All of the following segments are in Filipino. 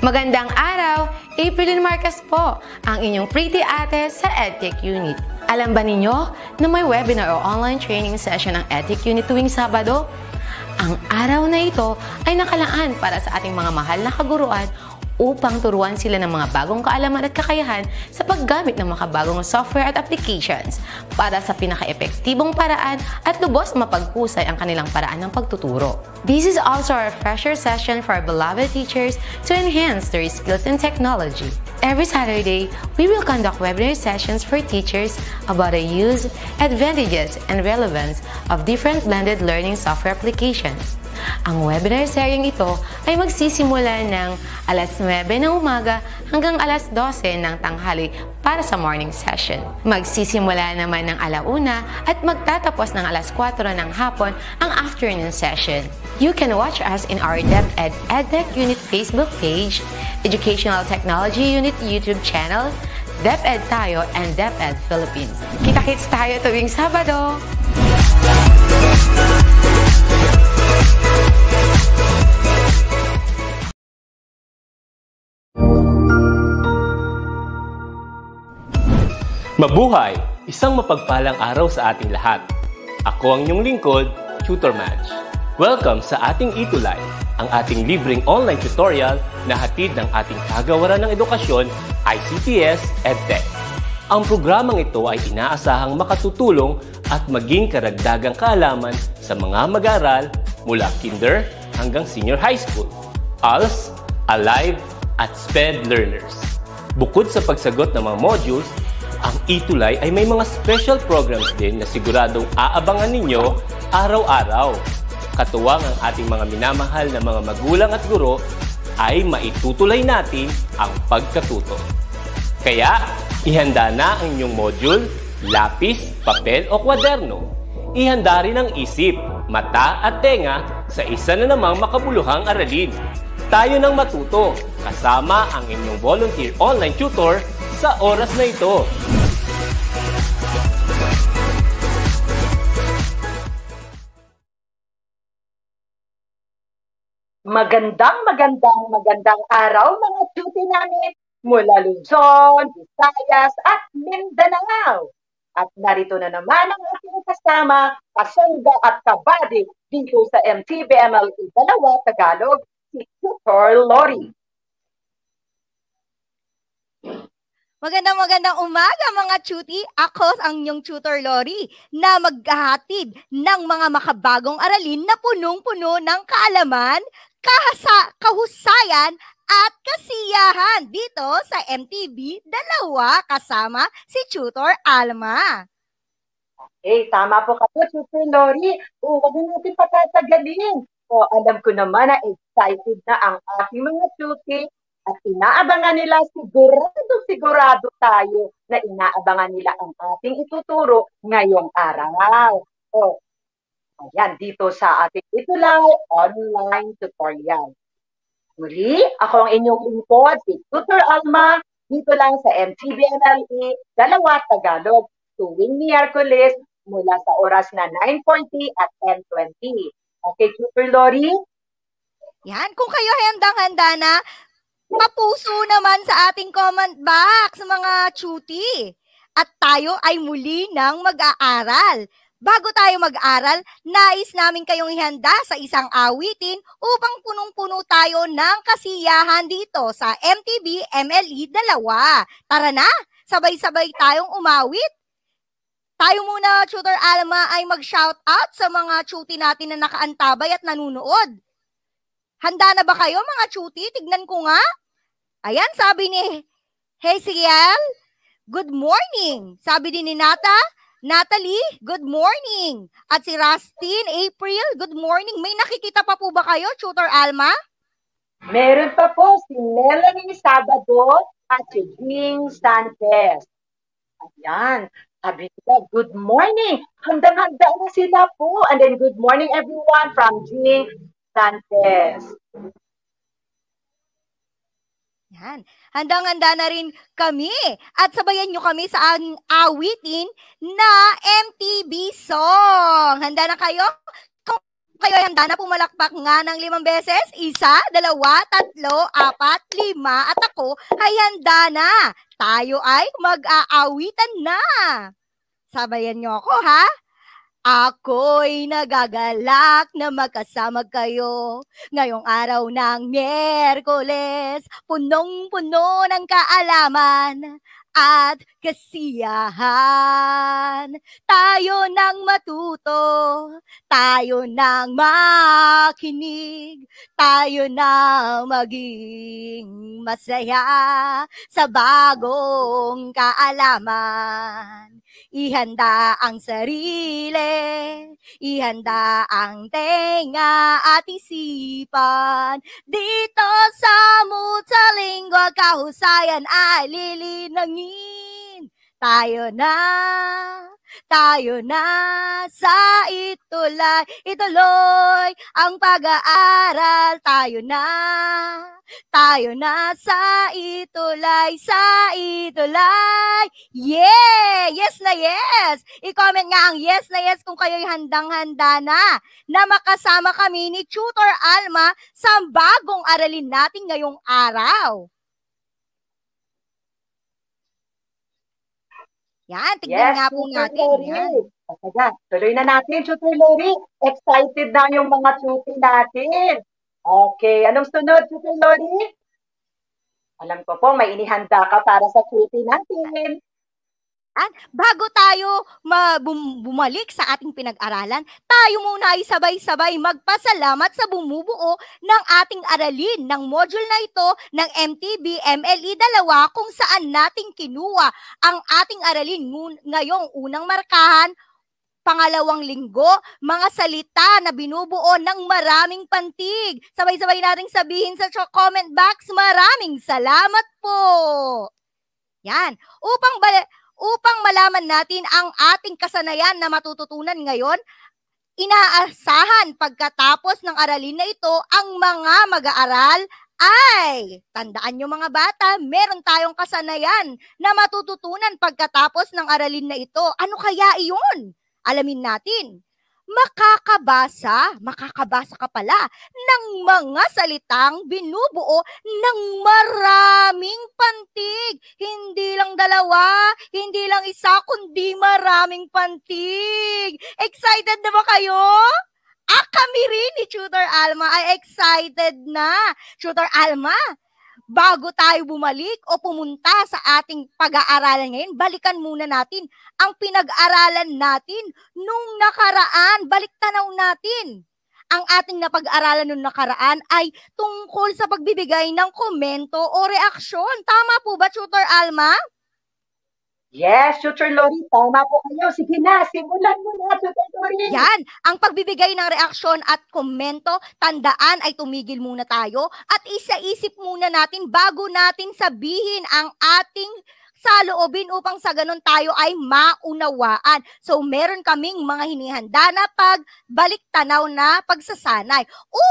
Magandang araw! April Marquez po, ang inyong pretty ate sa EdTech Unit. Alam ba ninyo na may webinar o online training session ng EdTech Unit tuwing Sabado? Ang araw na ito ay nakalaan para sa ating mga mahal na kaguruan upang turuan sila ng mga bagong kaalaman at kakayahan sa paggamit ng mga bagong software at applications para sa pinaka-epektibong paraan at lubos mapagpusay ang kanilang paraan ng pagtuturo. This is also our refresher session for our beloved teachers to enhance their skills in technology. Every Saturday, we will conduct webinar sessions for teachers about the use, advantages, and relevance of different blended learning software applications. Ang webinar seryeng ito ay magsisimula ng alas 9 ng umaga hanggang alas 12 ng tanghali para sa morning session. Magsisimula naman ng alauna at magtatapos ng alas 4 ng hapon ang afternoon session. You can watch us in our DepEd EdTech Unit Facebook page, Educational Technology Unit YouTube channel, DepEd Tayo and DepEd Philippines. Kita-kits tayo tuwing Sabado! Mabuhay! Isang mapagpalang araw sa ating lahat. Ako ang inyong lingkod, Tutor Match. Welcome sa ating e Itulay, ang ating libreng online tutorial na hatid ng ating kagawaran ng edukasyon, ICTS EdTech. Ang programang ito ay inaasahang makatutulong at maging karagdagang kaalaman sa mga mag-aaral mula kinder hanggang senior high school, ALS, ALIVE, at SPED learners. Bukod sa pagsagot ng mga modules, ang Itulay ay may mga special programs din na siguradong aabangan ninyo araw-araw. Katuwang ang ating mga minamahal na mga magulang at guro ay maitutuloy natin ang pagkatuto. Kaya, ihanda na ang inyong module, lapis, papel o kwaderno. Ihanda rin ang isip, mata at tenga sa isa na namang makabuluhang aralin. Tayo nang matuto kasama ang inyong volunteer online tutor sa oras na ito. Magandang, magandang, magandang araw mga cutie namin mula Luzon, Visayas at Mindanao. At narito na naman ang ating kasama, kasangga at kabady dito sa MTBML e Dalawa Tagalog, si Tutor Lori. Magandang magandang umaga mga chuti. Ako ang inyong tutor Lori na maghahatid ng mga makabagong aralin na punong-puno ng kaalaman, kahasa, kahusayan at kasiyahan dito sa MTB dalawa kasama si Tutor Alma. Okay, eh, tama po kayo, Tutor Lori. Oo, huwag natin patatagalin. O, alam ko naman na excited na ang ating mga tuti at inaabangan nila, sigurado, sigurado tayo na inaabangan nila ang ating ituturo ngayong araw. O, ayan, dito sa ating lang, Online Tutorial. Muli, ako ang inyong lingkod, si Tutor Alma, dito lang sa MTBMLE, dalawa Tagalog, tuwing Miyerkules mula sa oras na 9.40 at 10.20. Okay, Tutor Lori? Yan, kung kayo handang-handa na, Papuso naman sa ating comment box, mga chuti. At tayo ay muli ng mag-aaral. Bago tayo mag-aral, nais namin kayong ihanda sa isang awitin upang punong-puno tayo ng kasiyahan dito sa MTB MLE 2. Tara na, sabay-sabay tayong umawit. Tayo muna, Tutor Alma, ay mag-shoutout sa mga chuti natin na nakaantabay at nanunood. Handa na ba kayo mga chuti? Tignan ko nga. Ayan, sabi ni Heziel, good morning. Sabi din ni Nata, Natalie, good morning. At si Rustin, April, good morning. May nakikita pa po ba kayo, Tutor Alma? Meron pa po si Melanie Sabado at si Jing Sanchez. Ayan. Sabi nila, good morning. Handang-handa na sila po. And then, good morning everyone from Jing Estudiantes. Yan. Handang-handa na rin kami at sabayan nyo kami sa ang awitin na MTB song. Handa na kayo? Kung kayo ay handa na pumalakpak nga ng limang beses, isa, dalawa, tatlo, apat, lima, at ako ay handa na. Tayo ay mag-aawitan na. Sabayan nyo ako ha. Ako'y nagagalak na makasama kayo Ngayong araw ng Merkoles Punong-puno ng kaalaman at kasiyahan Tayo nang matuto, tayo nang makinig Tayo na maging masaya sa bagong kaalaman Ihanda ang sarili, ihanda ang tenga at isipan. Dito sa mutaling wag kahusayan ay lilinangin. Tayo na, tayo na sa itulay, ituloy ang pag-aaral. Tayo na, tayo na sa itulay, sa itulay. Yeah! Yes na yes! I-comment nga ang yes na yes kung kayo'y handang-handa na na makasama kami ni Tutor Alma sa bagong aralin natin ngayong araw. Yan, tignan yes, nga po natin. Lori. Yan. Sige, tuloy na natin, Shooter Lori. Excited na yung mga shooting natin. Okay, anong sunod, Shooter Lori? Alam ko po, may inihanda ka para sa shooting natin. At bago tayo bumalik sa ating pinag-aralan, tayo muna ay sabay-sabay magpasalamat sa bumubuo ng ating aralin ng module na ito ng MTB MLE 2 kung saan nating kinuha ang ating aralin ngayong unang markahan, pangalawang linggo, mga salita na binubuo ng maraming pantig. Sabay-sabay nating sabihin sa comment box, maraming salamat po! Yan. Upang ba- upang malaman natin ang ating kasanayan na matututunan ngayon, inaasahan pagkatapos ng aralin na ito ang mga mag-aaral ay, tandaan nyo mga bata, meron tayong kasanayan na matututunan pagkatapos ng aralin na ito. Ano kaya iyon? Alamin natin makakabasa, makakabasa ka pala ng mga salitang binubuo ng maraming pantig. Hindi lang dalawa, hindi lang isa, kundi maraming pantig. Excited na ba kayo? Ah, kami rin ni Tutor Alma ay excited na. Tutor Alma, bago tayo bumalik o pumunta sa ating pag-aaralan ngayon, balikan muna natin ang pinag-aralan natin nung nakaraan. Balik tanaw natin. Ang ating napag-aralan nung nakaraan ay tungkol sa pagbibigay ng komento o reaksyon. Tama po ba, Tutor Alma? Yes, Future Lori, tama po kayo. Sige na, simulan mo na, Future Lori. Yan, ang pagbibigay ng reaksyon at komento, tandaan ay tumigil muna tayo at isaisip muna natin bago natin sabihin ang ating saloobin upang sa ganun tayo ay maunawaan. So meron kaming mga hinihanda na pagbalik tanaw na pagsasanay.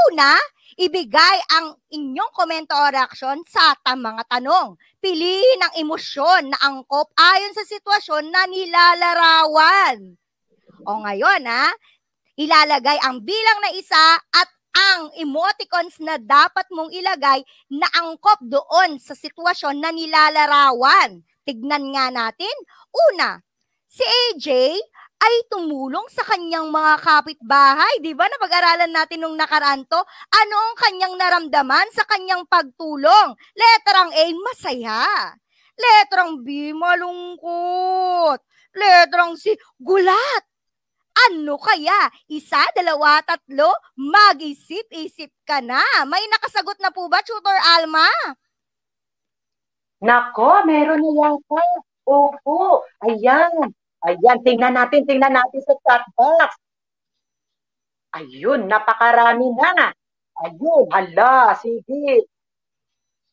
Una, Ibigay ang inyong komento o reaksyon sa tamang tanong. Piliin ang emosyon na angkop ayon sa sitwasyon na nilalarawan. O ngayon ha, ilalagay ang bilang na isa at ang emoticons na dapat mong ilagay na angkop doon sa sitwasyon na nilalarawan. Tignan nga natin. Una, si AJ ay tumulong sa kanyang mga kapitbahay. Di ba? Napag-aralan natin nung nakaraan to. Ano ang kanyang naramdaman sa kanyang pagtulong? Letrang A, masaya. Letrang B, malungkot. Letrang C, gulat. Ano kaya? Isa, dalawa, tatlo, mag-isip-isip ka na. May nakasagot na po ba, Tutor Alma? Nako, meron na yata. Opo, ayan. Ayan, tingnan natin, tingnan natin sa chat box. Ayun, napakarami na. Ayun, hala, sige.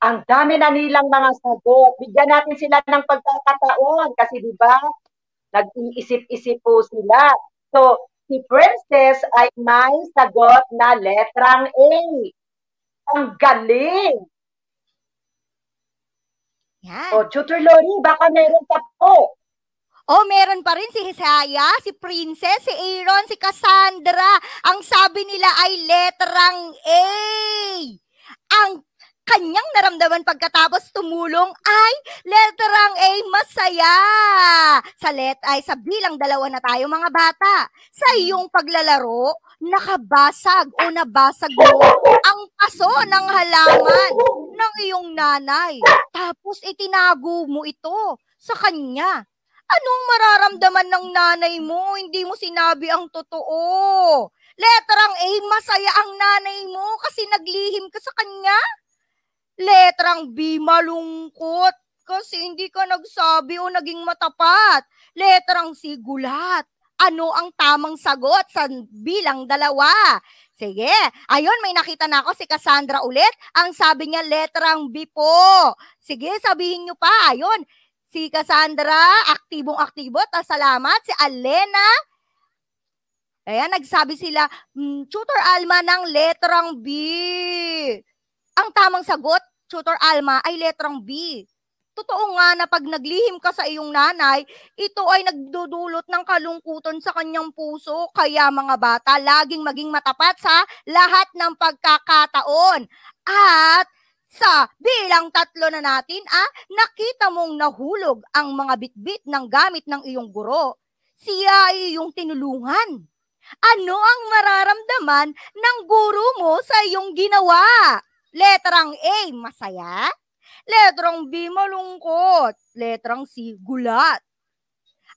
Ang dami na nilang mga sagot. Bigyan natin sila ng pagkakataon kasi di ba? Nag-iisip-isip po sila. So, si Princess ay may sagot na letrang A. Ang galing! Yan. O, Tutor Lori, baka meron ka po Oh, meron pa rin si Hesaya, si Princess, si Aaron, si Cassandra. Ang sabi nila ay letrang A. Ang kanyang naramdaman pagkatapos tumulong ay letrang A, masaya. Sa let ay sa bilang dalawa na tayo mga bata. Sa iyong paglalaro, nakabasag o nabasag mo ang paso ng halaman ng iyong nanay. Tapos itinago mo ito sa kanya. Anong mararamdaman ng nanay mo? Hindi mo sinabi ang totoo. Letrang A, masaya ang nanay mo kasi naglihim ka sa kanya. Letrang B, malungkot kasi hindi ka nagsabi o naging matapat. Letrang C, gulat. Ano ang tamang sagot sa bilang dalawa? Sige. Ayun, may nakita na ako si Cassandra ulit. Ang sabi niya, letrang B po. Sige, sabihin niyo pa. Ayun. Si Cassandra, aktibong-aktibo. Ta salamat. Si Alena, Ayan, nagsabi sila, hmm, Tutor Alma ng letrang B. Ang tamang sagot, Tutor Alma, ay letrang B. Totoo nga na pag naglihim ka sa iyong nanay, ito ay nagdudulot ng kalungkutan sa kanyang puso. Kaya mga bata, laging maging matapat sa lahat ng pagkakataon. At sa bilang tatlo na natin, ah, nakita mong nahulog ang mga bitbit ng gamit ng iyong guro. Siya ay iyong tinulungan. Ano ang mararamdaman ng guro mo sa iyong ginawa? Letrang A, masaya. Letrang B, malungkot. Letrang C, gulat.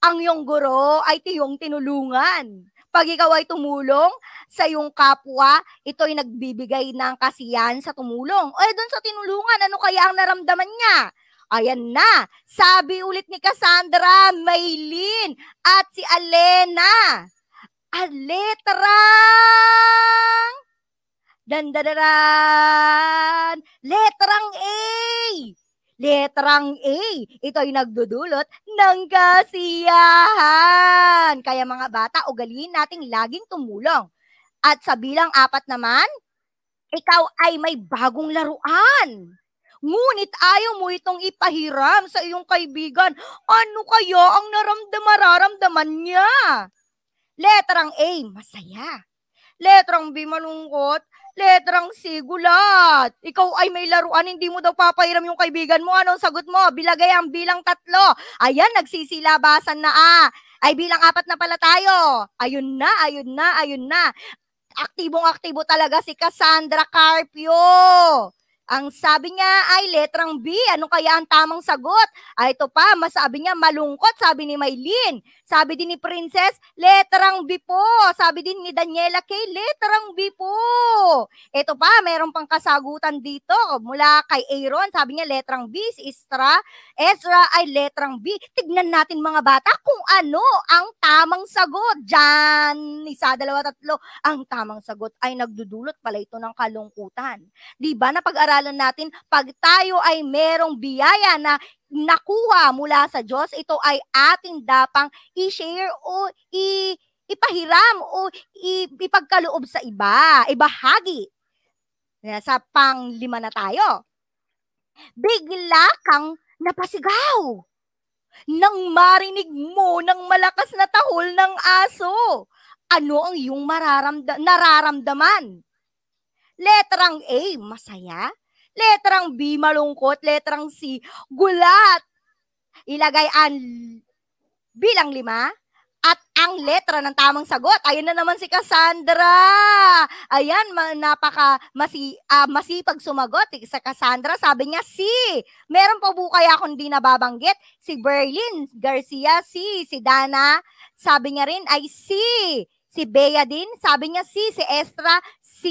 Ang iyong guro ay tiyong tinulungan. Pag ikaw ay tumulong sa iyong kapwa, ito ay nagbibigay ng kasiyahan sa tumulong. O eh, doon sa tinulungan, ano kaya ang naramdaman niya? Ayan na, sabi ulit ni Cassandra, Maylin, at si Alena. Aletrang! Dandadaran! Letrang A! Letrang A, ito ay nagdudulot ng kasiyahan. Kaya mga bata, ugaliin nating laging tumulong. At sa bilang apat naman, ikaw ay may bagong laruan. Ngunit ayaw mo itong ipahiram sa iyong kaibigan. Ano kaya ang nararamdaman niya? Letrang A, masaya. Letrang B, malungkot. Letrang C, gulat. Ikaw ay may laruan, hindi mo daw papahiram yung kaibigan mo. Anong sagot mo? Bilagay ang bilang tatlo. Ayan, nagsisilabasan na ah. Ay bilang apat na pala tayo. Ayun na, ayun na, ayun na. Aktibong-aktibo talaga si Cassandra Carpio. Ang sabi niya ay letrang B. Ano kaya ang tamang sagot? Ay ah, ito pa, masabi niya malungkot, sabi ni Maylin. Sabi din ni Princess, letrang B po. Sabi din ni Daniela K, letrang B po. Ito pa, meron pang kasagutan dito mula kay Aaron. Sabi niya letrang B, si Istra. Ezra ay letrang B. Tignan natin mga bata kung ano ang tamang sagot. Diyan, isa, dalawa, tatlo. Ang tamang sagot ay nagdudulot pala ito ng kalungkutan. Di ba? Napag-aralan pangalan natin, pag tayo ay merong biyaya na nakuha mula sa Diyos, ito ay ating dapang i-share o i- ipahiram o ipagkaloob sa iba, ibahagi. Sa panglima na tayo. Bigla kang napasigaw nang marinig mo ng malakas na tahol ng aso. Ano ang iyong mararamda- nararamdaman? Letrang A, masaya. Letrang B, malungkot. Letrang C, gulat. Ilagay ang bilang lima at ang letra ng tamang sagot. Ayun na naman si Cassandra. Ayan, ma- napaka masi, uh, masipag sumagot sa Cassandra. Sabi niya, si. Meron pa po kaya kung di nababanggit? Si Berlin Garcia, si. Si Dana, sabi niya rin ay si. Si Bea din, sabi niya si. Si Estra, C.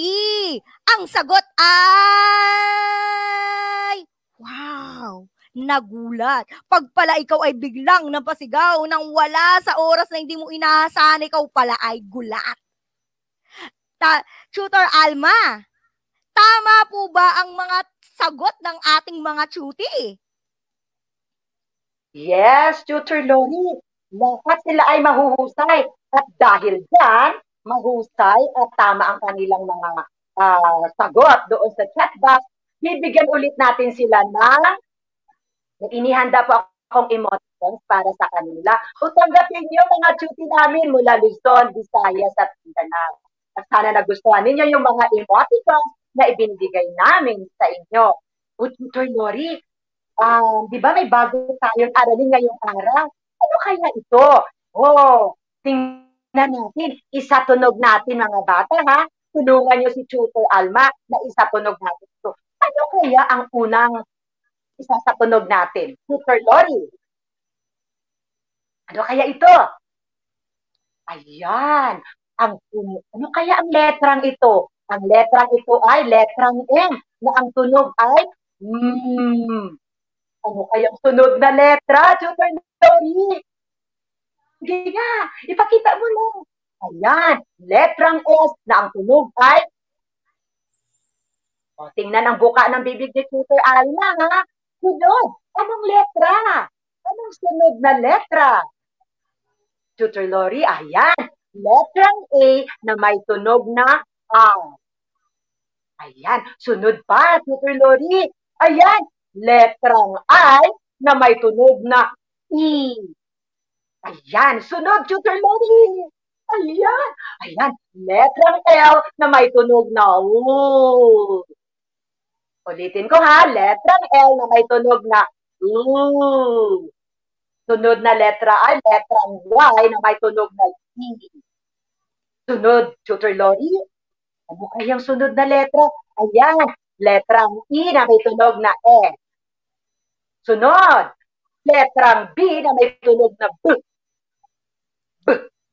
Ang sagot ay... Wow! Nagulat. Pag pala ikaw ay biglang napasigaw nang wala sa oras na hindi mo inaasahan, ikaw pala ay gulat. Ta- Tutor Alma, tama po ba ang mga sagot ng ating mga chuti? Yes, Tutor Loni. Lahat sila ay mahuhusay. At dahil dyan, mahusay at tama ang kanilang mga uh, sagot doon sa chat box, bibigyan ulit natin sila ng inihanda po akong emoticons para sa kanila. O niyo mga cutie namin mula Luzon, Visayas at Mindanao. At sana nagustuhan ninyo yung mga emoticons na ibinigay namin sa inyo. O Tutor Lori, um, di ba may bago tayong aralin ngayong araw? Ano kaya ito? Oh, tingnan na natin, Isa tunog natin mga bata ha. Tulungan niyo si Tutor Alma na isa tunog natin ito. Ano kaya ang unang isa sa tunog natin? Tutor Lori. Ano kaya ito? Ayan. Ang, ano kaya ang letrang ito? Ang letrang ito ay letrang M na ang tunog ay mm. Ano kaya ang sunod na letra, Tutor Lori? Sige na, ipakita mo na. Ayan, letrang O na ang tunog ay o, tingnan ang buka ng bibig ni Tutor Alma, ha? Sunod, anong letra? Anong sunod na letra? Tutor Lori, ayan, letrang A na may tunog na A. Ayan, sunod pa, Tutor Lori. Ayan, letrang I na may tunog na E. Ayan, sunod, tutor learning. Ayan, ayan, letrang L na may tunog na U. Ulitin ko ha, letrang L na may tunog na U. Sunod na letra ay letrang Y na may tunog na T. Sunod, tutor Lori, ano kayang sunod na letra? Ayan, letrang I e na may tunog na E. Sunod, letrang B na may tunog na B.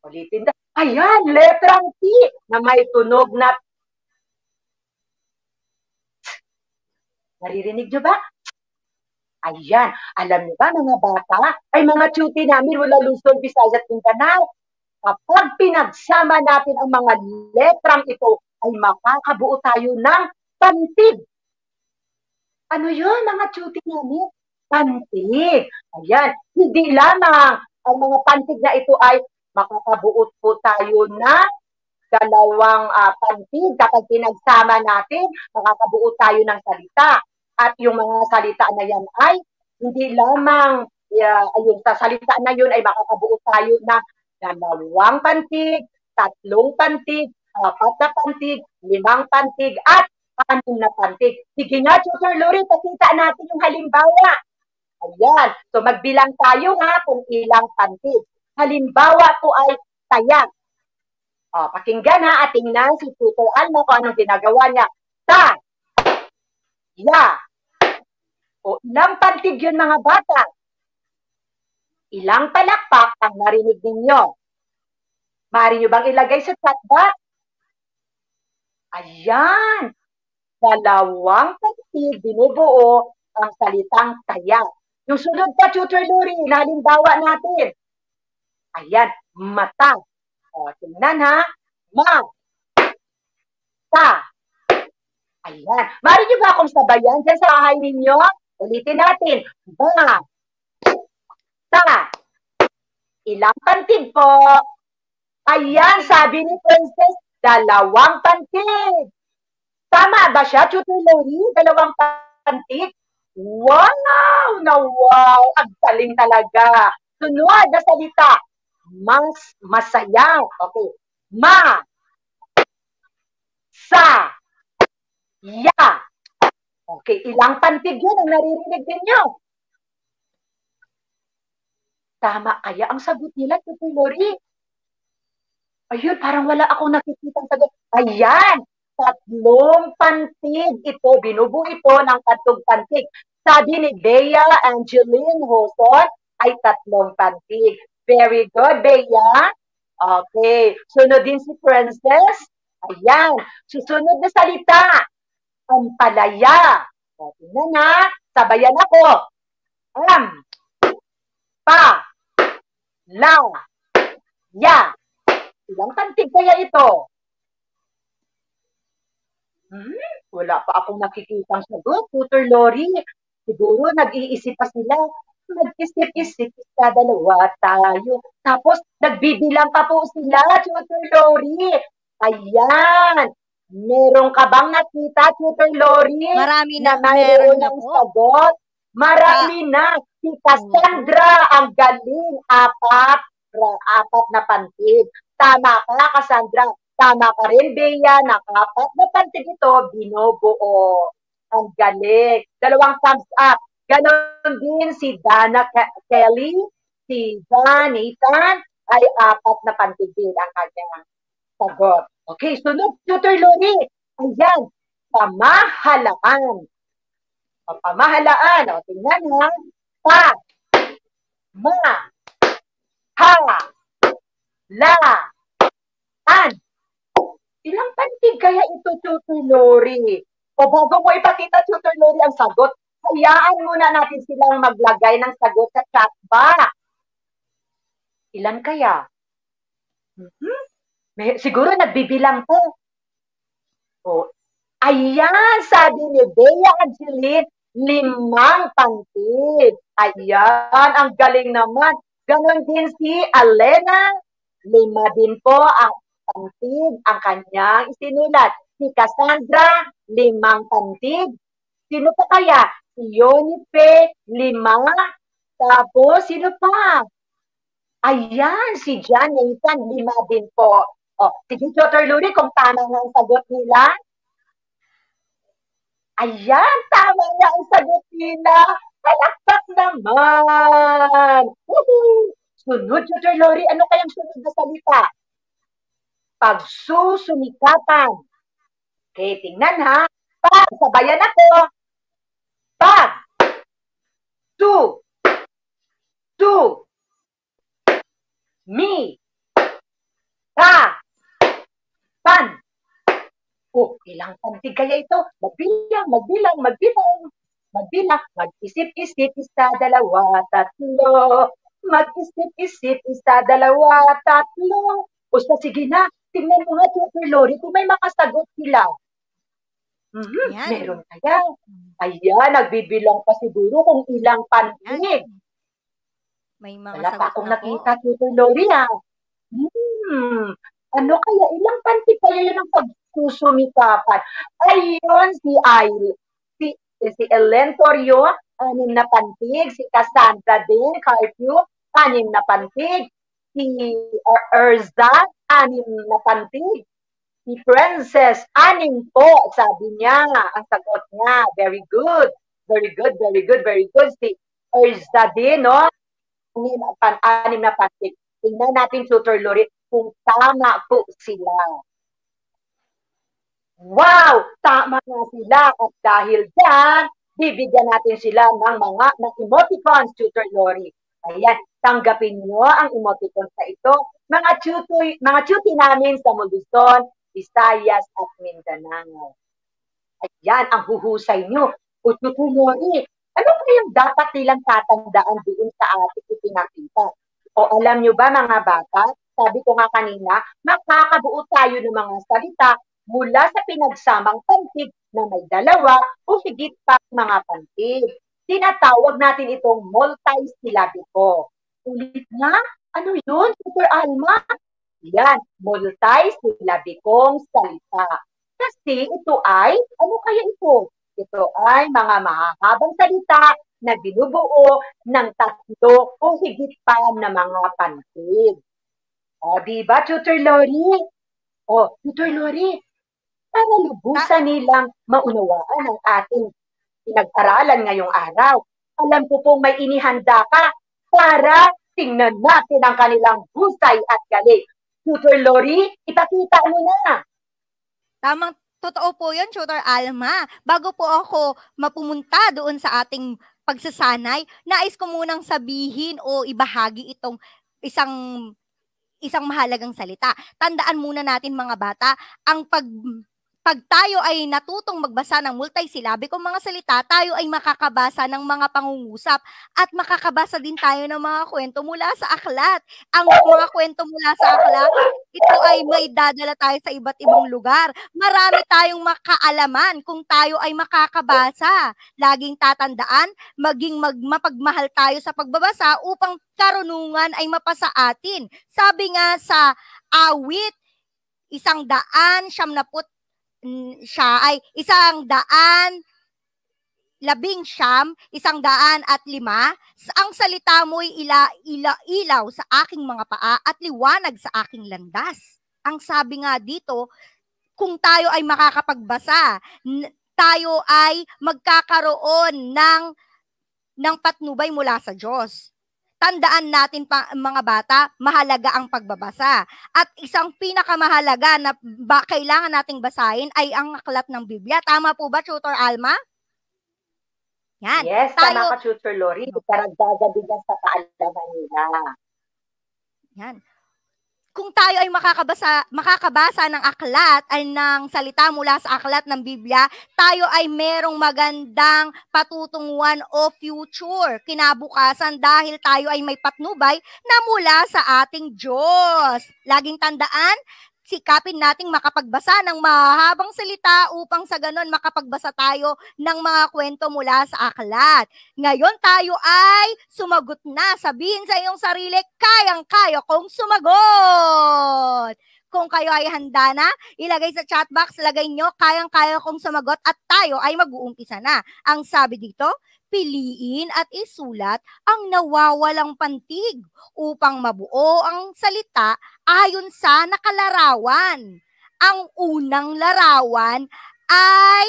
Ulitin na. Ayan, letrang T na may tunog na Naririnig nyo ba? Ayan. Alam niyo ba, mga bata, ay mga tiyuti namin mula Luzon, Visayas at Mindanao. Kapag pinagsama natin ang mga letrang ito, ay makakabuo tayo ng pantig. Ano yun, mga tiyuti namin? Pantig. Ayan. Hindi lamang ang mga pantig na ito ay makakabuot po tayo na dalawang uh, ah, pantig kapag pinagsama natin, makakabuot tayo ng salita. At yung mga salita na yan ay hindi lamang uh, ayun, sa salita na yun ay makakabuot tayo ng dalawang pantig, tatlong pantig, apat na pantig, limang pantig, at anim na pantig. Sige nga, Tutor Lori, pakita natin yung halimbawa. Ayan. So magbilang tayo ha kung ilang pantig. Halimbawa po ay tayag. O, pakinggan ha at tingnan si Peter Alma kung anong ginagawa niya. Ta! Ya! O, ilang pantig yun mga bata? Ilang palakpak ang narinig ninyo? Maaari nyo bang ilagay sa chat box? Ayan! Dalawang pantig binubuo ang salitang taya. Yung sunod pa, Tutor Lori, halimbawa natin, Ayan, mata. O, tingnan ha. Ma. Ta. Ayan. Mari nyo ba akong sabayan dyan sa bahay ninyo? Ulitin natin. Ma. Ta. Ilang pantig po? Ayan, sabi ni Princess, dalawang pantig. Tama ba siya, Tutor Lori? Dalawang pantig? Wow! Na wow! Ang galing talaga. Sunod na salita mas masayang, okay, ma, sa, ya. Okay, ilang pantig yun ang naririnig ninyo? Tama kaya ang sagot nila, Tito Lori? Ayun, parang wala akong nakikita ang sagot. Ayan, tatlong pantig ito, binubo ito ng tatlong pantig. Sabi ni Bea Angeline Hoson ay tatlong pantig. Very good, Bea. Okay. Sunod din si Princess. Ayan. Susunod na salita. Pampalaya. O, tingnan na. Sabayan ako. Am. Pa. La. Ya. Ilang tantig kaya ito? Hmm? Wala pa akong sa sagot, Tutor Lori. Siguro nag-iisip pa sila nagkisip-isip sa dalawa tayo. Tapos, nagbibilang pa po sila, Tutor Lori. Ayan. Meron ka bang nakita, Tutor Lori? Marami na, na meron na po. Sagot? Marami ah. na. Si Cassandra, ang galing. Apat, apat na pantig. Tama ka, Cassandra. Tama ka rin, Bea. Nakapat na pantig ito, binobuo. Ang galing. Dalawang thumbs up. Ganon din si Dana Kelly, si John Nathan, ay apat na pantig din ang kanyang sagot. Okay, sunod, Tutor Lori. Ayan, pamahalaan. O, pamahalaan. O, tingnan ha. Pa, ma, ha, la, an. Ilang pantig kaya ito, Tutor Lori? O bago mo ipakita, Tutor Lori, ang sagot, hayaan muna natin silang maglagay ng sagot sa chat box. Ilan kaya? Mm-hmm. May, siguro nagbibilang po. O, oh, ayan, sabi ni Bea Angeline, limang pantid. Ayan, ang galing naman. Ganon din si Alena, lima din po ang pantig ang kanyang isinulat. Si Cassandra, limang pantig. Sino pa kaya? Ionipe, lima. Tapos, sino pa? Ayan, si John Nathan, lima din po. O, oh, sige, Dr. Luri, kung tama na ang sagot nila. Ayan, tama na ang sagot nila. Palakpak naman. Woohoo! Sunod, Dr. Lori, ano kayang sunod na salita? Pagsusumikapan. Okay, tingnan ha. Pag, sabayan ako to to mi ta pan oh, ilang pantig kaya ito? Mabilang, mabilang, magbilang, magbilang, mag-isip-isip, isa, dalawa, tatlo, mag-isip-isip, isa, dalawa, tatlo. Usta, sige na, tingnan mo nga, Tutor Lori, kung may mga sagot sila. Mm-hmm. Ayan. Meron na yan. nagbibilang pa siguro kung ilang panig. May mga Wala pa akong na nakita, Tito Lorena. Hmm. Ano kaya? Ilang panti pa yun ang pagsusumikapan? Ayun, si Ail. Si, eh, si Ellen Torrio, anim na pantig. Si Cassandra din, Carpio, anim na pantig. Si Erza, anim na pantig Si Frances, aning po, sabi niya. Ang sagot niya, very good. Very good, very good, very good. Si Erza din, no? Anim na, pan, anim na pantik. Tingnan natin, Tutor Lori, kung tama po sila. Wow! Tama na sila. At dahil dyan, bibigyan natin sila ng mga ng emoticons, Tutor Lori. Ayan, tanggapin nyo ang emoticons na ito. Mga chutoy, mga chuti namin sa Muluson, Visayas at Mindanao. At ang huhusay nyo. Ututunori, ano ba yung dapat nilang tatandaan doon sa ating ipinakita? O alam nyo ba mga bata, sabi ko nga kanina, makakabuo tayo ng mga salita mula sa pinagsamang pantig na may dalawa o higit pa mga pantig. Tinatawag natin itong multisyllabico. Ulit nga, Ano yun, Super Alma? Yan, multay salita. Kasi ito ay, ano kaya ito? Ito ay mga mahahabang salita na binubuo ng tatlo o higit pa na mga pantig. O, di ba, Tutor Lori? O, Tutor Lori, para lubusan ah. nilang maunawaan ang ating pinag-aralan ngayong araw. Alam ko pong may inihanda ka para tingnan natin ang kanilang husay at galing. Tutor Lori, ipakita mo na. Tamang totoo po yun, Tutor Alma. Bago po ako mapumunta doon sa ating pagsasanay, nais ko munang sabihin o ibahagi itong isang isang mahalagang salita. Tandaan muna natin mga bata, ang pag pag tayo ay natutong magbasa ng multisyllabic o mga salita, tayo ay makakabasa ng mga pangungusap at makakabasa din tayo ng mga kwento mula sa aklat. Ang mga kwento mula sa aklat, ito ay may dadala tayo sa iba't ibang lugar. Marami tayong makaalaman kung tayo ay makakabasa. Laging tatandaan, maging mag tayo sa pagbabasa upang karunungan ay mapasa atin. Sabi nga sa awit, isang daan, siyam na naput Mm, siya ay isang daan labing siyam, isang daan at lima, ang salita mo'y ila, ila, ilaw sa aking mga paa at liwanag sa aking landas. Ang sabi nga dito, kung tayo ay makakapagbasa, tayo ay magkakaroon ng ng patnubay mula sa Diyos tandaan natin pa, mga bata, mahalaga ang pagbabasa. At isang pinakamahalaga na ba, kailangan nating basahin ay ang aklat ng Biblia. Tama po ba, Tutor Alma? Yan. Yes, Tayo, tama ka, Tutor Lori. din sa kaalaman nila. Yan kung tayo ay makakabasa, makakabasa ng aklat ay ng salita mula sa aklat ng Biblia, tayo ay merong magandang patutunguhan o future kinabukasan dahil tayo ay may patnubay na mula sa ating Diyos. Laging tandaan, sikapin nating makapagbasa ng mahabang salita upang sa ganon makapagbasa tayo ng mga kwento mula sa aklat. Ngayon tayo ay sumagot na. Sabihin sa iyong sarili, kayang-kaya kong sumagot. Kung kayo ay handa na, ilagay sa chat box, lagay nyo, kayang-kaya kong sumagot at tayo ay mag-uumpisa na. Ang sabi dito, piliin at isulat ang nawawalang pantig upang mabuo ang salita ayon sa nakalarawan. Ang unang larawan ay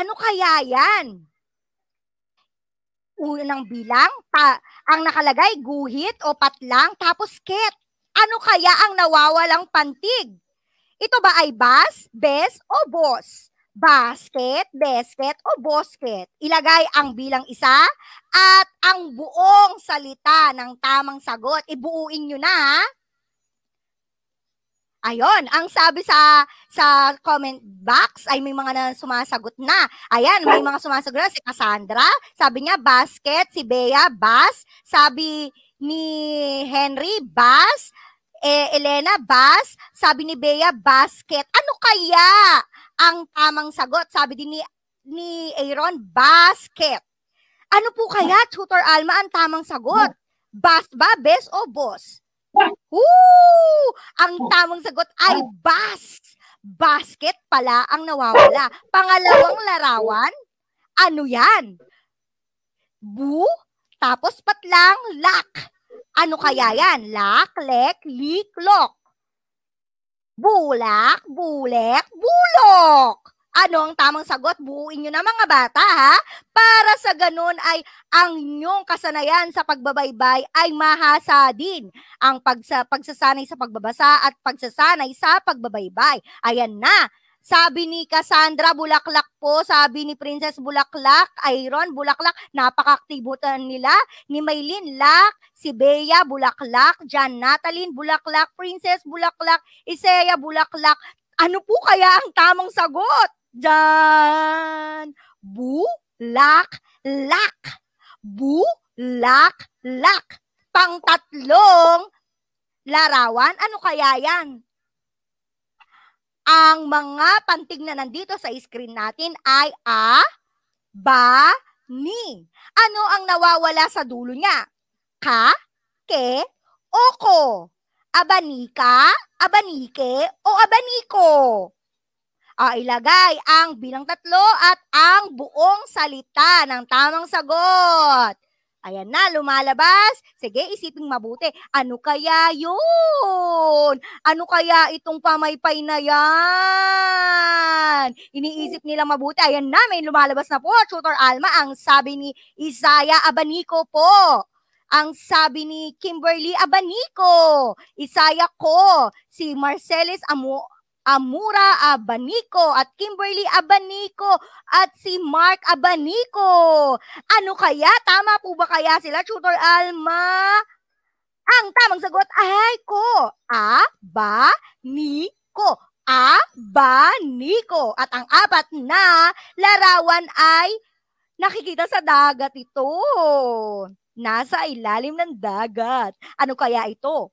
ano kaya yan? Unang bilang, pa, ang nakalagay, guhit o patlang, tapos ket. Ano kaya ang nawawalang pantig? Ito ba ay bas, bes o bos? Basket, basket o bosket. Ilagay ang bilang isa at ang buong salita ng tamang sagot. Ibuuin nyo na ha. Ayon, ang sabi sa sa comment box ay may mga na sumasagot na. Ayan, may mga sumasagot na si Cassandra, sabi niya basket, si Bea bas, sabi ni Henry bas, eh, Elena bas, sabi ni Bea basket. Ano kaya ang tamang sagot? Sabi din ni ni Aaron basket. Ano po kaya Tutor Alma ang tamang sagot? Hmm. Bas ba, bes o boss? Woo! Ang oh. tamang sagot ay oh. bas. Basket pala ang nawawala. Pangalawang oh. larawan, ano yan? Bu, tapos patlang, lak. Ano kaya yan? Lak, lek, lik, lok. Bulak, bulek, bulok ano ang tamang sagot, buuin nyo na mga bata ha, para sa ganun ay ang inyong kasanayan sa pagbabaybay ay mahasa din ang pagsa, pagsasanay sa pagbabasa at pagsasanay sa pagbabaybay. Ayan na, sabi ni Cassandra Bulaklak po, sabi ni Princess Bulaklak, Iron Bulaklak, napakaktibutan nila, ni Maylin Lak, si Bea Bulaklak, Jan Natalin Bulaklak, Princess Bulaklak, Isea Bulaklak. Ano po kaya ang tamang sagot? dyan. Bu-lak-lak. Pangtatlong larawan, ano kaya yan? Ang mga pantig na nandito sa screen natin ay a, ba, ni. Ano ang nawawala sa dulo niya? Ka, ke, oko. Abanika, abanike, o abaniko uh, ilagay ang bilang tatlo at ang buong salita ng tamang sagot. Ayan na, lumalabas. Sige, isipin mabuti. Ano kaya yun? Ano kaya itong pamaypay na yan? Iniisip nila mabuti. Ayan na, may lumalabas na po. Tutor Alma, ang sabi ni Isaya Abanico po. Ang sabi ni Kimberly Abanico, Isaya ko, si Marcelis Amo Amura Abanico at Kimberly Abanico at si Mark Abanico. Ano kaya? Tama po ba kaya sila, Tutor Alma? Ang tamang sagot ay ko. A, ba, ni, ko. A, ba, ni, ko. At ang apat na larawan ay nakikita sa dagat ito. Nasa ilalim ng dagat. Ano kaya ito?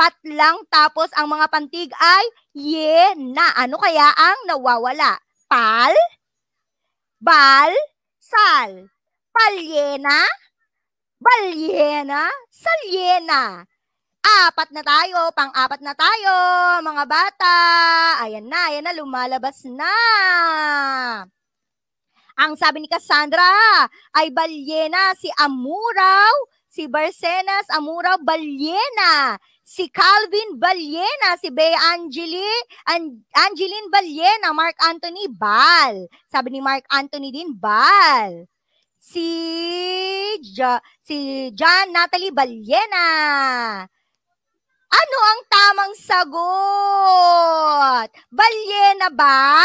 apat lang tapos ang mga pantig ay ye na. Ano kaya ang nawawala? Pal, bal, sal, palyena, balyena, salyena. Apat na tayo, pang-apat na tayo, mga bata. Ayan na, ayan na, lumalabas na. Ang sabi ni Cassandra ay balyena si Amuraw si Barcenas Amura Balyena, si Calvin Balyena, si Bea Angeli, An- Angeline Balyena, Mark Anthony Bal. Sabi ni Mark Anthony din, Bal. Si, ja- si John Natalie Balyena. Ano ang tamang sagot? Balyena ba?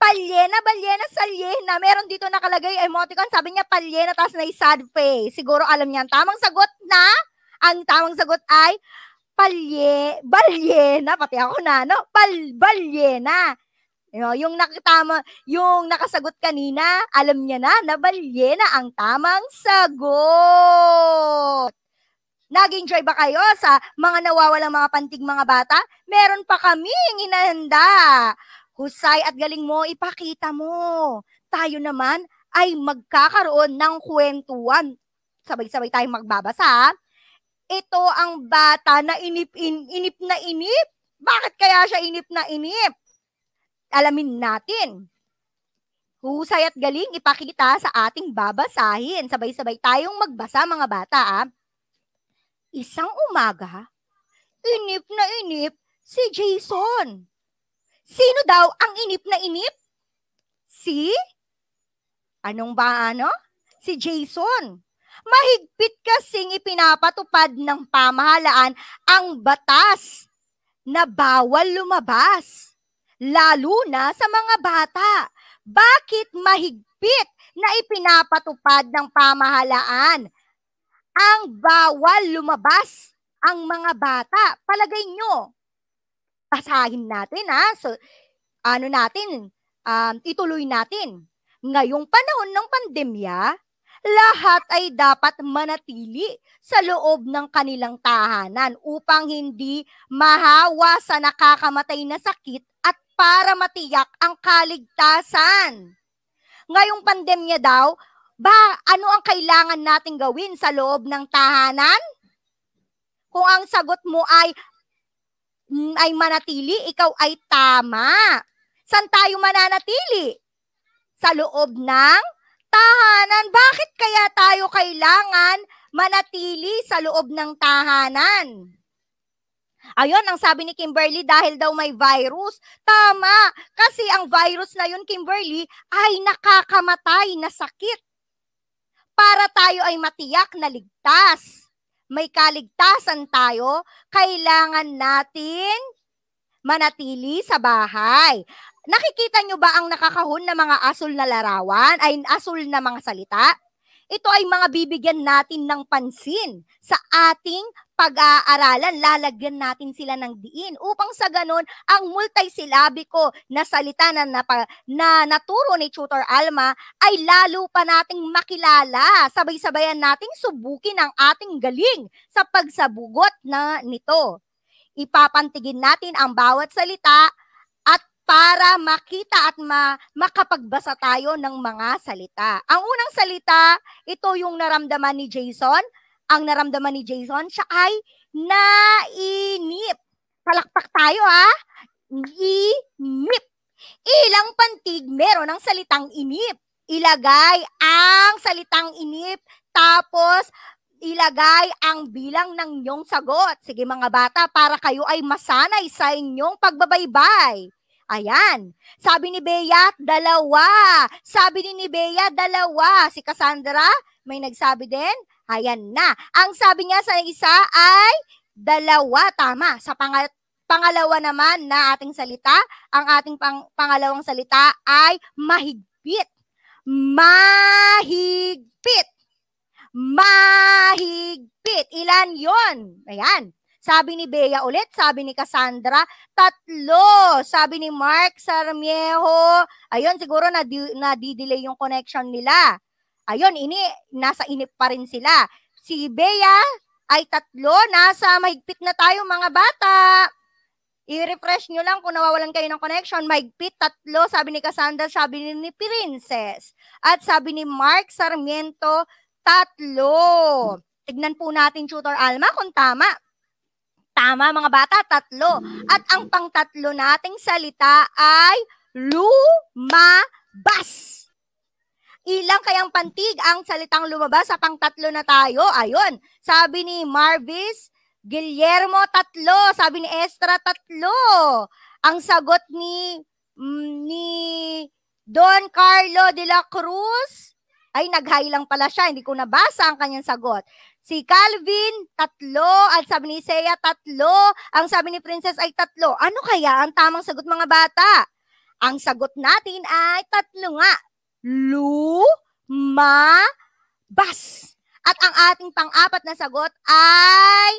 palyena, balyena, salyena. Meron dito nakalagay emoticon, sabi niya palyena, tapos na sad face. Siguro alam niya ang tamang sagot na, ang tamang sagot ay palye, balyena, pati ako na, no? Pal, balyena. You know, yung nakitama, yung nakasagot kanina, alam niya na na balyena ang tamang sagot. Nag-enjoy ba kayo sa mga nawawalang mga pantig mga bata? Meron pa kami inahanda husay at galing mo, ipakita mo. Tayo naman ay magkakaroon ng kwentuhan. Sabay-sabay tayong magbabasa. Ito ang bata na inip, in, inip na inip. Bakit kaya siya inip na inip? Alamin natin. Husay at galing ipakita sa ating babasahin. Sabay-sabay tayong magbasa mga bata. Isang umaga, inip na inip si Jason Sino daw ang inip na inip? Si? Anong ba ano? Si Jason. Mahigpit kasing ipinapatupad ng pamahalaan ang batas na bawal lumabas, lalo na sa mga bata. Bakit mahigpit na ipinapatupad ng pamahalaan ang bawal lumabas ang mga bata? Palagay nyo, Pasahin natin ha. So, ano natin, um, ituloy natin. Ngayong panahon ng pandemya, lahat ay dapat manatili sa loob ng kanilang tahanan upang hindi mahawa sa nakakamatay na sakit at para matiyak ang kaligtasan. Ngayong pandemya daw, ba ano ang kailangan nating gawin sa loob ng tahanan? Kung ang sagot mo ay ay manatili, ikaw ay tama. San tayo mananatili? Sa loob ng tahanan. Bakit kaya tayo kailangan manatili sa loob ng tahanan? Ayun, ang sabi ni Kimberly, dahil daw may virus. Tama, kasi ang virus na yun, Kimberly, ay nakakamatay na sakit para tayo ay matiyak na ligtas may kaligtasan tayo, kailangan natin manatili sa bahay. Nakikita nyo ba ang nakakahon na mga asul na larawan, ay asul na mga salita? Ito ay mga bibigyan natin ng pansin sa ating pag-aaralan, lalagyan natin sila ng diin upang sa ganon ang multisyllabiko na salita na, napa, na naturo ni Tutor Alma ay lalo pa nating makilala. Sabay-sabayan nating subukin ang ating galing sa pagsabugot na nito. Ipapantigin natin ang bawat salita at para makita at ma, makapagbasa tayo ng mga salita. Ang unang salita, ito yung naramdaman ni Jason ang naramdaman ni Jason. Siya ay nainip. Palakpak tayo ha. Inip. Ilang pantig meron ang salitang inip. Ilagay ang salitang inip tapos ilagay ang bilang ng inyong sagot. Sige mga bata, para kayo ay masanay sa inyong pagbabaybay. Ayan. Sabi ni Bea, dalawa. Sabi ni Bea, dalawa. Si Cassandra, may nagsabi din, Ayan na. Ang sabi niya sa isa ay dalawa. Tama. Sa pangat pangalawa naman na ating salita, ang ating pang, pangalawang salita ay mahigpit. Mahigpit. Mahigpit. Ilan yon? Ayan. Sabi ni Bea ulit, sabi ni Cassandra, tatlo. Sabi ni Mark Sarmiejo, ayun, siguro na, na delay yung connection nila. Ayun, ini nasa inip pa rin sila. Si Bea ay tatlo, nasa mahigpit na tayo mga bata. I-refresh nyo lang kung nawawalan kayo ng connection. Mahigpit tatlo, sabi ni Cassandra, sabi ni, ni Princess. At sabi ni Mark Sarmiento, tatlo. Tignan po natin, Tutor Alma, kung tama. Tama mga bata, tatlo. At ang pangtatlo nating salita ay lumabas. Ilang kayang pantig ang salitang lumabas sa pangtatlo na tayo? Ayun, sabi ni Marvis, Guillermo tatlo, sabi ni Estra tatlo. Ang sagot ni mm, ni Don Carlo de la Cruz, ay naghay lang pala siya, hindi ko nabasa ang kanyang sagot. Si Calvin, tatlo. At sabi ni Isaiah, tatlo. Ang sabi ni Princess ay tatlo. Ano kaya ang tamang sagot mga bata? Ang sagot natin ay tatlo nga lumabas. At ang ating pang-apat na sagot ay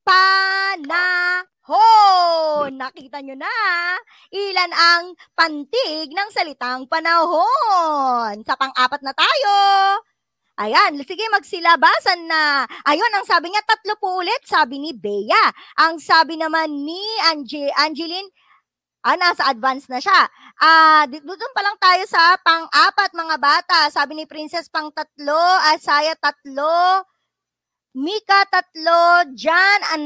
panahon. Nakita nyo na ilan ang pantig ng salitang panahon. Sa pang-apat na tayo. Ayan, sige magsilabasan na. Ayun, ang sabi niya tatlo po ulit, sabi ni Bea. Ang sabi naman ni Ange- Angeline, ah, nasa advance na siya. Ah, doon pa lang tayo sa pang-apat mga bata. Sabi ni Princess pang-tatlo, Asaya tatlo, Mika tatlo, Jan and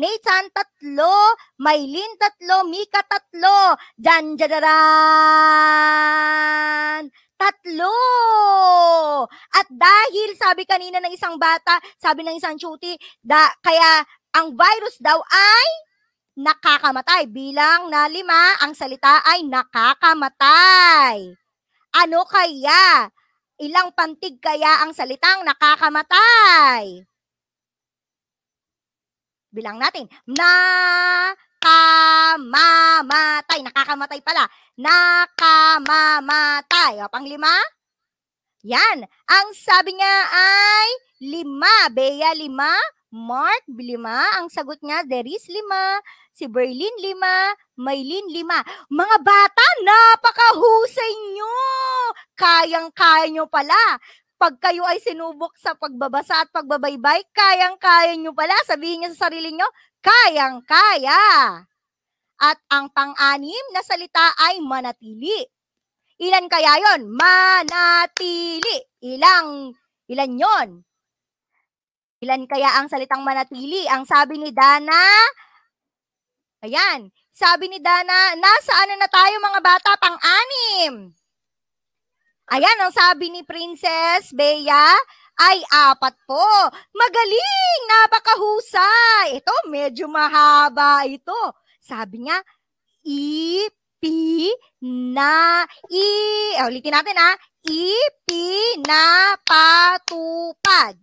Nathan tatlo, Maylin tatlo, Mika tatlo, Jan Jadaran tatlo. At dahil sabi kanina ng isang bata, sabi ng isang chuti, da, kaya ang virus daw ay nakakamatay. Bilang na lima, ang salita ay nakakamatay. Ano kaya? Ilang pantig kaya ang salitang nakakamatay? Bilang natin. Na Nakamamatay. Nakakamatay pala. Nakamamatay. O, pang lima? Yan. Ang sabi niya ay lima. Bea, lima. Mark, lima. Ang sagot niya, Deris, lima. Si Berlin, lima. Maylin, lima. Mga bata, napakahusay nyo! Kayang-kaya nyo pala. Pag kayo ay sinubok sa pagbabasa at pagbabaybay, kayang-kaya nyo pala. Sabihin niyo sa sarili nyo, kayang-kaya. At ang pang-anim na salita ay manatili. Ilan kaya yon? Manatili. Ilang, ilan yon? Ilan kaya ang salitang manatili? Ang sabi ni Dana, ayan, sabi ni Dana, nasa ano na tayo mga bata, pang-anim. Ayan, ang sabi ni Princess Bea, ay apat po. Magaling, napakahusay. Ito, medyo mahaba ito. Sabi niya, ipi na i, ulitin natin ha, ipi na patupad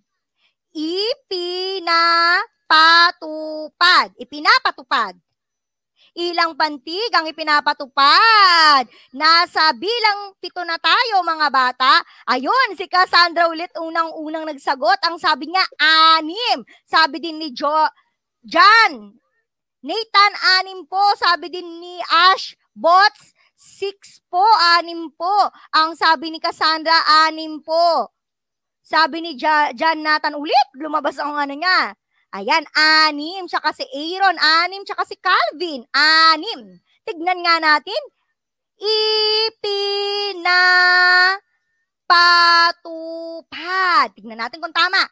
ipinapatupad. Ipinapatupad. Ilang bantig ang ipinapatupad. Nasa bilang pito na tayo mga bata. Ayun, si Cassandra ulit unang-unang nagsagot. Ang sabi niya, anim. Sabi din ni Jo, Jan, Nathan, anim po. Sabi din ni Ash, Bots, six po, anim po. Ang sabi ni Cassandra, anim po. Sabi ni John Nathan ulit, lumabas ang ano niya. Ayan, anim, tsaka si Aaron, anim, tsaka si Calvin, anim. Tignan nga natin, ipinapatupad. Tignan natin kung tama.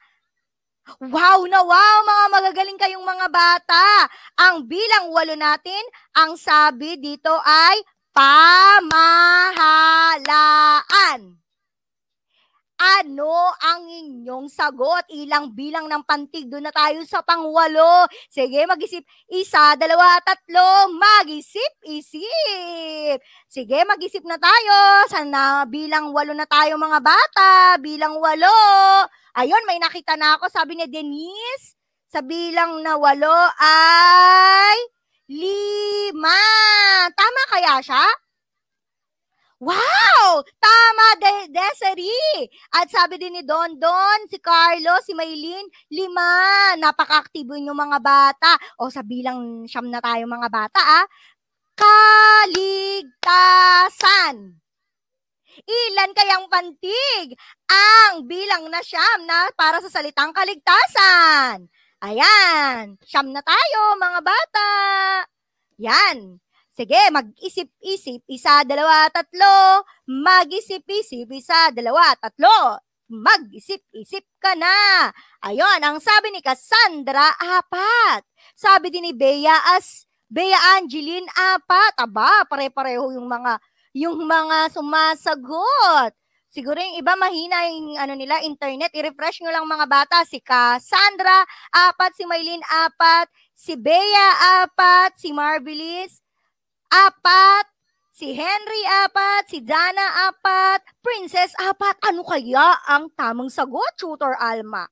Wow na wow, mga magagaling kayong mga bata. Ang bilang walo natin, ang sabi dito ay pamahalaan. Ano ang inyong sagot? Ilang bilang ng pantig? Doon na tayo sa pangwalo. Sige, mag-isip. Isa, dalawa, tatlo. Mag-isip, isip. Sige, mag-isip na tayo. Sana bilang walo na tayo mga bata. Bilang walo. Ayun, may nakita na ako. Sabi ni Denise, sa bilang na walo ay lima. Tama kaya siya? Wow! Tama, De- Desiree! At sabi din ni Don Don, si Carlo, si Maylin, lima. Napaka-aktibo nyo mga bata. O sa bilang siyam na tayo mga bata, ah. Kaligtasan! Ilan kayang pantig ang bilang na siyam na para sa salitang kaligtasan? Ayan, siyam na tayo mga bata. Yan, Sige, mag-isip-isip, isa, dalawa, tatlo. Mag-isip-isip, isa, dalawa, tatlo. Mag-isip-isip ka na. Ayun, ang sabi ni Cassandra, apat. Sabi din ni Bea as Bea Angeline, apat. Aba, pare-pareho yung mga yung mga sumasagot. Siguro yung iba mahina yung ano nila, internet. I-refresh nyo lang mga bata. Si Cassandra, apat. Si Maylin, apat. Si Bea, apat. Si Marvelis, apat, si Henry apat, si Dana apat, Princess apat. Ano kaya ang tamang sagot, Tutor Alma?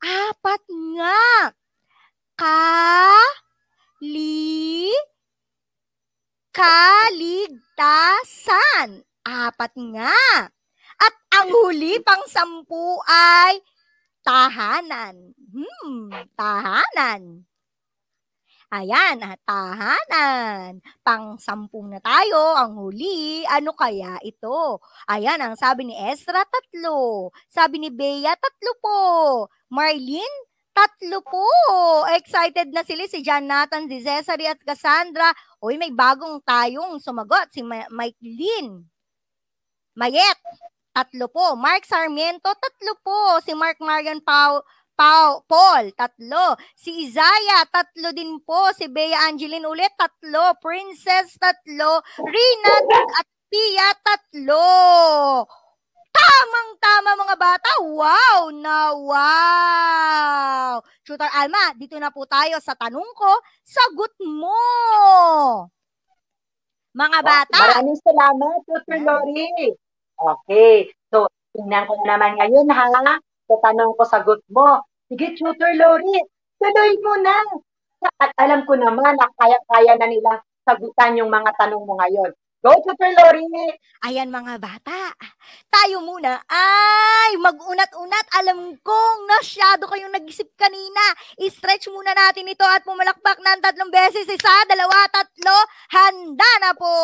Apat nga. Ka, li, kaligtasan. Apat nga. At ang huli pang sampu ay tahanan. Hmm, tahanan. Ayan, tahanan. Pang-sampung na tayo, ang huli. Ano kaya ito? Ayan, ang sabi ni Ezra, tatlo. Sabi ni Bea, tatlo po. Marlene, Tatlo po. Excited na sila si Jonathan, si Cesare at Cassandra. Uy, may bagong tayong sumagot, si Ma- Mike Lynn. Mayet, tatlo po. Mark Sarmiento, tatlo po. Si Mark Marian Pau Paul, tatlo. Si Isaiah, tatlo din po. Si Bea Angeline ulit, tatlo. Princess, tatlo. Rina at Pia, tatlo. Tamang-tama mga bata. Wow na wow. Shooter Alma, dito na po tayo sa tanong ko. Sagot mo. Mga bata. Oh, maraming salamat, Dr. Lori. Okay. So, tingnan ko naman ngayon ha sa tanong ko sagot mo. Sige, Tutor Lori, tuloy mo na. At alam ko naman na kaya-kaya na nila sagutan yung mga tanong mo ngayon. Go, Tutor Lori! Ayan mga bata, tayo muna ay mag-unat-unat. Alam kong nasyado kayong nag-isip kanina. I-stretch muna natin ito at pumalakpak ng tatlong beses. Isa, dalawa, tatlo. Handa na po!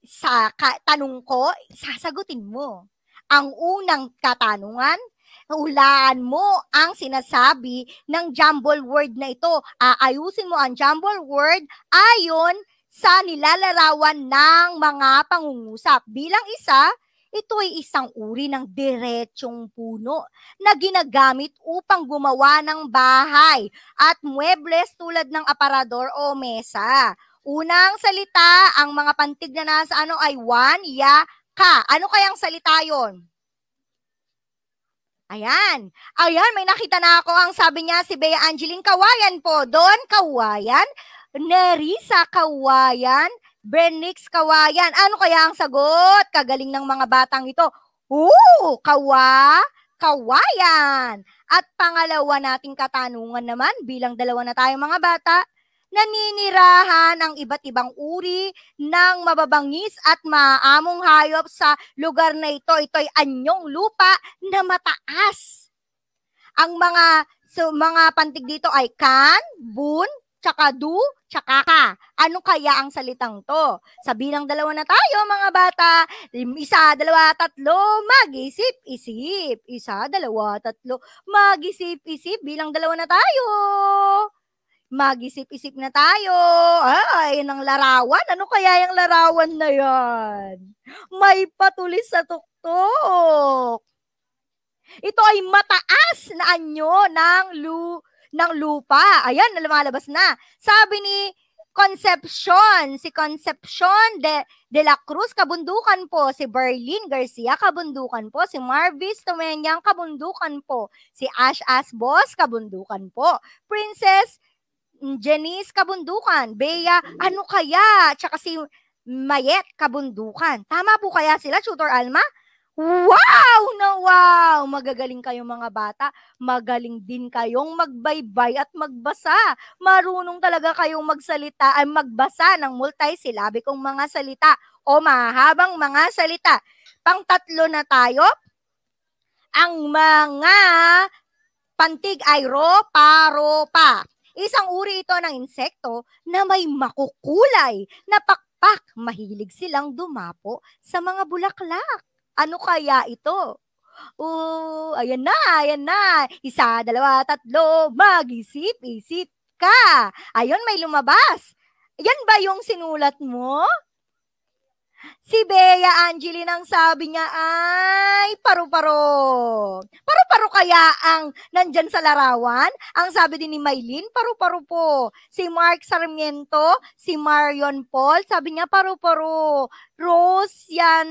Sa tanong ko, sasagutin mo ang unang katanungan, hulaan mo ang sinasabi ng jumble word na ito. Aayusin mo ang jumble word ayon sa nilalarawan ng mga pangungusap. Bilang isa, ito ay isang uri ng diretsong puno na ginagamit upang gumawa ng bahay at muebles tulad ng aparador o mesa. Unang salita, ang mga pantig na nasa ano ay one, ya, yeah, ka. Ano kayang salita yon? Ayan. Ayan, may nakita na ako ang sabi niya si Bea Angeline Kawayan po. Don Kawayan, Nerisa Kawayan, Brenix Kawayan. Ano kaya ang sagot? Kagaling ng mga batang ito. Oo, kawa, kawayan. At pangalawa nating katanungan naman bilang dalawa na tayong mga bata, naninirahan ang iba't ibang uri ng mababangis at maamong hayop sa lugar na ito. Ito ay anyong lupa na mataas. Ang mga so, mga pantig dito ay kan, bun, tsaka do, tsaka ka. Ano kaya ang salitang to? Sa bilang dalawa na tayo mga bata, isa, dalawa, tatlo, mag-isip, isip. Isa, dalawa, tatlo, mag-isip, isip. Bilang dalawa na tayo. Mag-isip-isip na tayo. Ay, ng larawan. Ano kaya yung larawan na yan? May patulis sa tuktok. Ito ay mataas na anyo ng lu ng lupa. Ayan, lumalabas na. Sabi ni Concepcion, si Concepcion de, de la Cruz, kabundukan po. Si Berlin Garcia, kabundukan po. Si Marvis Tumenyang, kabundukan po. Si Ash Asbos, kabundukan po. Princess Janice Kabundukan, Bea, mm-hmm. ano kaya? Tsaka si Mayet Kabundukan. Tama po kaya sila, Tutor Alma? Wow no, wow! Magagaling kayong mga bata. Magaling din kayong magbaybay at magbasa. Marunong talaga kayong magsalita ay magbasa ng multisyllabicong mga salita o mahabang mga salita. Pangtatlo na tayo. Ang mga pantig ay ro, paro, pa. Isang uri ito ng insekto na may makukulay na pakpak. Mahilig silang dumapo sa mga bulaklak. Ano kaya ito? Oo, ayan na, ayan na. Isa, dalawa, tatlo, mag-isip, isip ka. Ayun, may lumabas. Yan ba yung sinulat mo? Si Bea Angeline nang sabi niya ay paru-paro. Paru-paro kaya ang nandyan sa larawan? Ang sabi din ni Maylin, paru-paro po. Si Mark Sarmiento, si Marion Paul, sabi niya paru-paro. Rose, yan,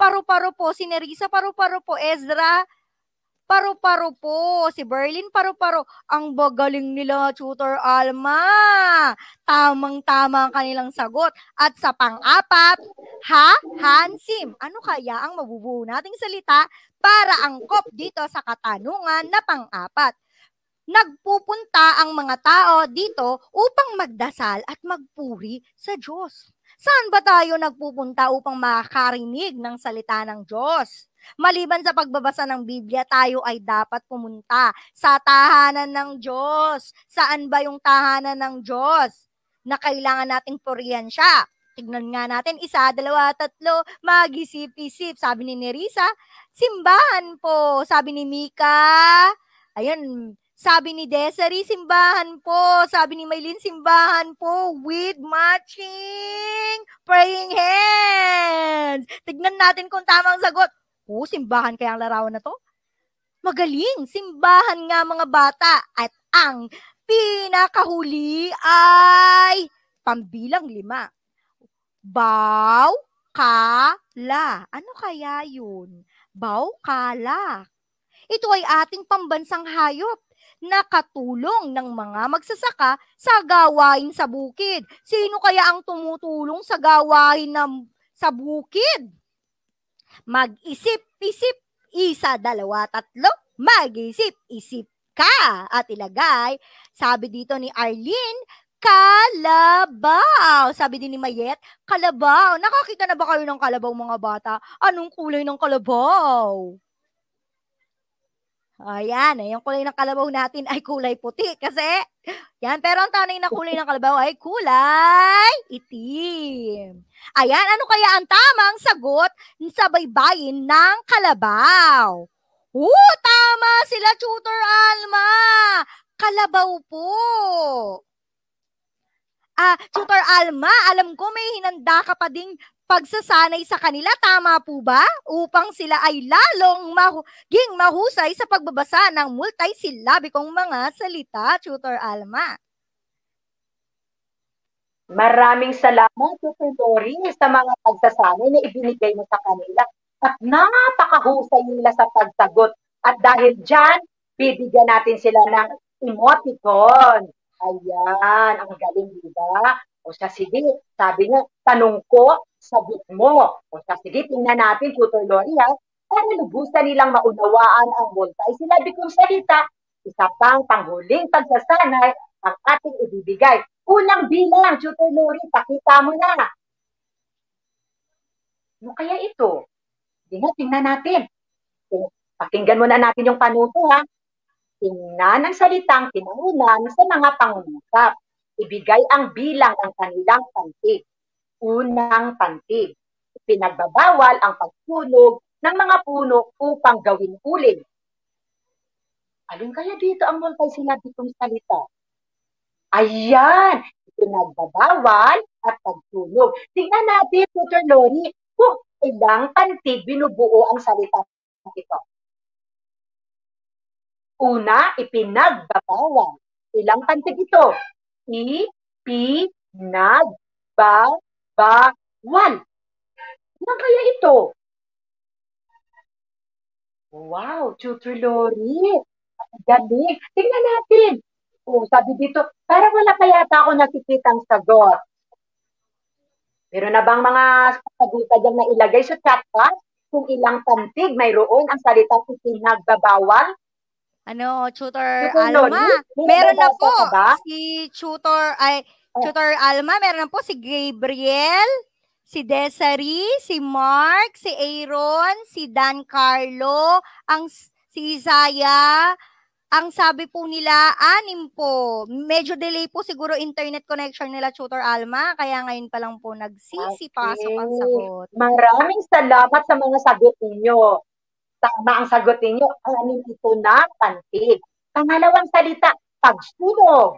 paru-paro po. Si Nerisa, paru-paro po. Ezra, paru-paro po. Si Berlin paru-paro. Ang bagaling nila, Tutor Alma. Tamang-tama ang kanilang sagot. At sa pang-apat, ha, hansim. Ano kaya ang mabubuo nating salita para angkop dito sa katanungan na pang-apat? Nagpupunta ang mga tao dito upang magdasal at magpuri sa Diyos. Saan ba tayo nagpupunta upang makarinig ng salita ng Diyos? Maliban sa pagbabasa ng Biblia, tayo ay dapat pumunta sa tahanan ng Diyos. Saan ba yung tahanan ng Diyos na kailangan nating purihan siya? Tignan nga natin, isa, dalawa, tatlo, mag-isip-isip. Sabi ni Nerisa, simbahan po. Sabi ni Mika, ayun, sabi ni Desiree, simbahan po. Sabi ni Maylin, simbahan po with matching praying hands. Tignan natin kung tamang sagot. Naku, simbahan kaya ang larawan na to? Magaling, simbahan nga mga bata. At ang pinakahuli ay pambilang lima. Baw, la. Ano kaya yun? Baw, kala. Ito ay ating pambansang hayop na katulong ng mga magsasaka sa gawain sa bukid. Sino kaya ang tumutulong sa gawain ng, sa bukid? Mag-isip-isip, isa, dalawa, tatlo, mag-isip-isip ka at ilagay. Sabi dito ni Arlene, kalabaw. Sabi din ni Mayet, kalabaw. Nakakita na ba kayo ng kalabaw mga bata? Anong kulay ng kalabaw? Ayan, eh, yung kulay ng kalabaw natin ay kulay puti kasi yan, pero ang tunay na kulay ng kalabaw ay kulay itim. Ayan, ano kaya ang tamang sagot sa baybayin ng kalabaw? Oo, tama sila, Tutor Alma! Kalabaw po! Ah, Tutor Alma, alam ko may hinanda ka pa ding pagsasanay sa kanila, tama po ba? Upang sila ay lalong maging mahusay sa pagbabasa ng multisyllabicong mga salita, Tutor Alma. Maraming salamat, Tutor Dory, sa mga pagsasanay na ibinigay mo sa kanila. At napakahusay nila sa pagsagot. At dahil dyan, bibigyan natin sila ng emoticon. Ayan, ang galing, di ba? O siya, sige, sabi niya, tanong ko, sagot mo. O siya, sige, tingnan natin, Tutor Lori, ha? Para lubusan nilang maunawaan ang multi-syllabic kong salita, isa pang panghuling pagsasanay ang ating ibibigay. Unang bilang, Tutor Lori, pakita mo na. Ano kaya ito? Hindi tingnan natin. Pakinggan muna natin yung panuto, ha? Tingnan ang salitang pinangunan sa mga pangungusap. Ibigay ang bilang ng kanilang pantig unang pantig. Pinagbabawal ang pagsunog ng mga puno upang gawin uling. Alin kaya dito ang multissyllabic kong salita? Ayan! Pinagbabawal at pagsunog. Tingnan natin, Tutor Lori, kung ilang pantig binubuo ang salita ito. Una, ipinagbabawal. Ilang pantig ito? p i Ipinagbabawal ba? One. Ano kaya ito? Wow, Chutrulori. Galing. Tingnan natin. Oh, sabi dito, parang wala pa yata ako nakikitang sagot. Pero na bang mga sagutan dyan na ilagay sa chat box? Kung ilang pantig mayroon ang salita si pinagbabawal? Ano, Tutor, Tutor Alma. Meron na po ba? si Tutor, ay, Oh. Tutor Alma, meron po si Gabriel, si Desiree, si Mark, si Aaron, si Dan Carlo, ang si Isaiah, ang sabi po nila, anim po. Medyo delay po siguro internet connection nila, Tutor Alma. Kaya ngayon pa lang po nagsisi okay. pasok ang sagot. Maraming salamat sa mga sagot ninyo. Tama ang sagot ninyo. Ang anim ito na pantig. Pangalawang salita, pagsunog.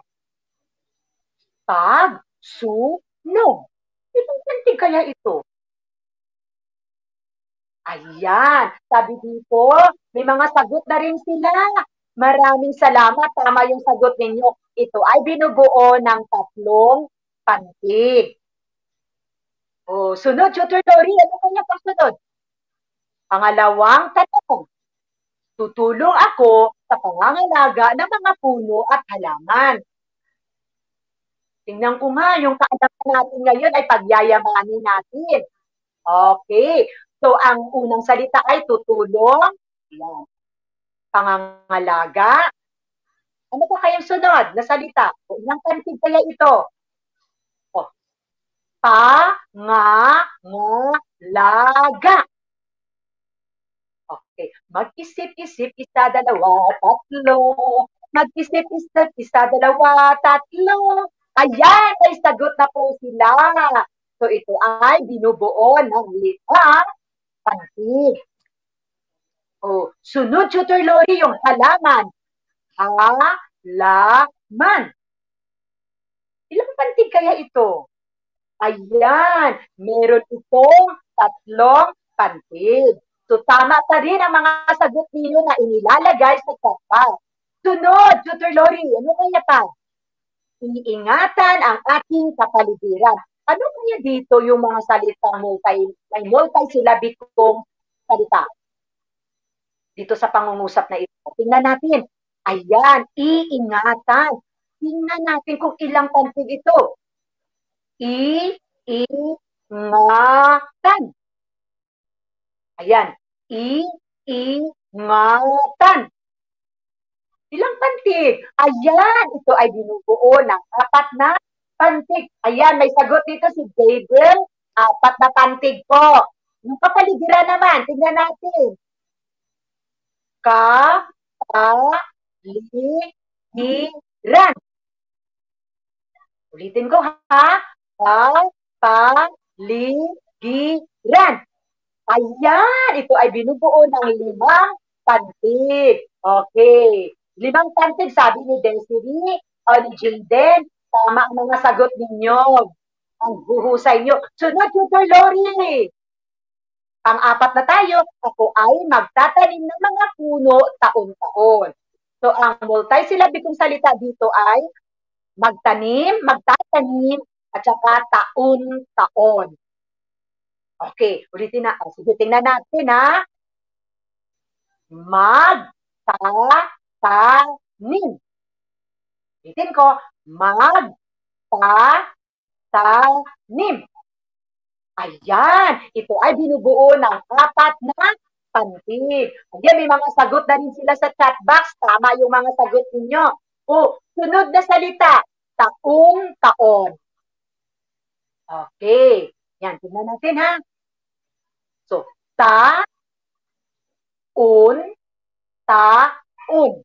Pag, su, no. Itong pantig kaya ito? Ayan, sabi dito, may mga sagot na rin sila. Maraming salamat, tama yung sagot ninyo. Ito ay binubuo ng tatlong pantig. Oh, sunod, Tutor Lori, ano kanya pang Pangalawang tanong, tutulong ako sa pangangalaga ng mga puno at halaman. Tingnan ko nga, yung kaalaman natin ngayon ay pagyayamanin natin. Okay. So, ang unang salita ay tutulong. Yan. Pangangalaga. Ano pa kayang sunod na salita? Ilang kantig kaya ito? O. pa nga Oh. Pangangalaga. Okay. Mag-isip-isip, isa, dalawa, tatlo. Mag-isip-isip, isa, dalawa, tatlo. Ayan, ay sagot na po sila. So ito ay binubuo ng litang pantig. O, sunod, Tutor Lori, yung halaman. Halaman. Ilang pantig kaya ito? Ayan, meron itong tatlong pantig. So tama pa rin ang mga sagot ninyo na inilalagay sa chat Sunod, Tutor Lori, ano kaya pa? iniingatan ang ating kapaligiran. Ano kaya dito yung mga salitang multi, may multi-syllabic kong salita? Dito sa pangungusap na ito. Tingnan natin. Ayan, iingatan. Tingnan natin kung ilang pantig ito. i Iingatan. Ayan, iingatan. Ilang pantig? Ayan, ito ay binubuo ng apat na pantig. Ayan, may sagot dito si David. Apat na pantig po. Yung kapaligiran naman, tingnan natin. Ka, pa, li, ni, ran. Ulitin ko ha. Ka, pa, li, gi, ran. Ayan, ito ay binubuo ng limang pantig. Okay. Limang tantig sabi ni Desiree o ni Jaden. Tama ang mga sagot ninyo. Ang huhusay nyo. Sunod, Tutor Lori. Pang-apat na tayo, ako ay magtatanim ng mga puno taon-taon. So, ang multisyllabic kong salita dito ay magtanim, magtatanim, at saka taon-taon. Okay, ulitin na. O, sige, tingnan natin ha. Magtanim tanim. Itin ko, mag ta tanim. Ayan, ito ay binubuo ng apat na pantig. Ayan, may mga sagot na rin sila sa chat box. Tama yung mga sagot ninyo. O, oh, sunod na salita, taong taon. Okay. Yan, tingnan natin ha. So, ta, un, ta, un.